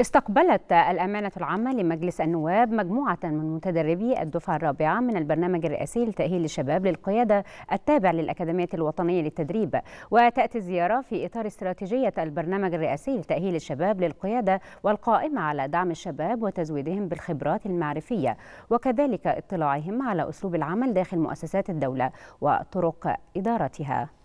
استقبلت الأمانة العامة لمجلس النواب مجموعة من متدربي الدفعة الرابعة من البرنامج الرئاسي لتأهيل الشباب للقيادة التابع للأكاديمية الوطنية للتدريب وتأتي الزيارة في إطار استراتيجية البرنامج الرئاسي لتأهيل الشباب للقيادة والقائمة على دعم الشباب وتزويدهم بالخبرات المعرفية وكذلك اطلاعهم على أسلوب العمل داخل مؤسسات الدولة وطرق إدارتها